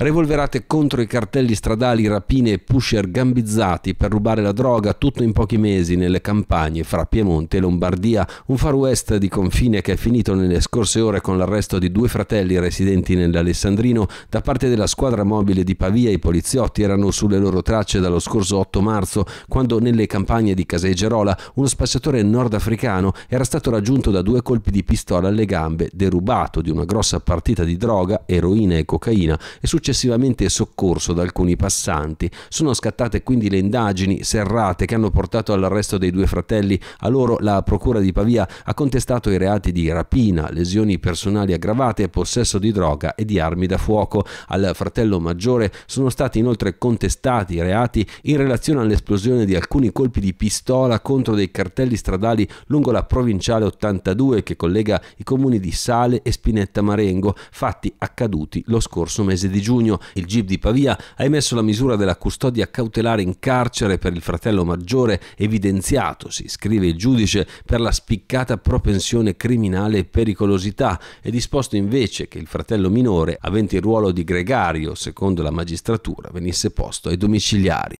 Revolverate contro i cartelli stradali, rapine e pusher gambizzati per rubare la droga, tutto in pochi mesi nelle campagne fra Piemonte e Lombardia, un far west di confine che è finito nelle scorse ore con l'arresto di due fratelli residenti nell'Alessandrino da parte della squadra mobile di Pavia. I poliziotti erano sulle loro tracce dallo scorso 8 marzo, quando nelle campagne di Caseigerola uno spacciatore nordafricano era stato raggiunto da due colpi di pistola alle gambe, derubato di una grossa partita di droga, eroina e cocaina e successivamente successivamente soccorso da alcuni passanti. Sono scattate quindi le indagini serrate che hanno portato all'arresto dei due fratelli. A loro la Procura di Pavia ha contestato i reati di rapina, lesioni personali aggravate, possesso di droga e di armi da fuoco. Al fratello maggiore sono stati inoltre contestati i reati in relazione all'esplosione di alcuni colpi di pistola contro dei cartelli stradali lungo la provinciale 82 che collega i comuni di Sale e Spinetta Marengo, fatti accaduti lo scorso mese di giugno giugno il GIP di Pavia ha emesso la misura della custodia cautelare in carcere per il fratello maggiore evidenziatosi, scrive il giudice, per la spiccata propensione criminale e pericolosità e disposto invece che il fratello minore, avente il ruolo di gregario secondo la magistratura, venisse posto ai domiciliari.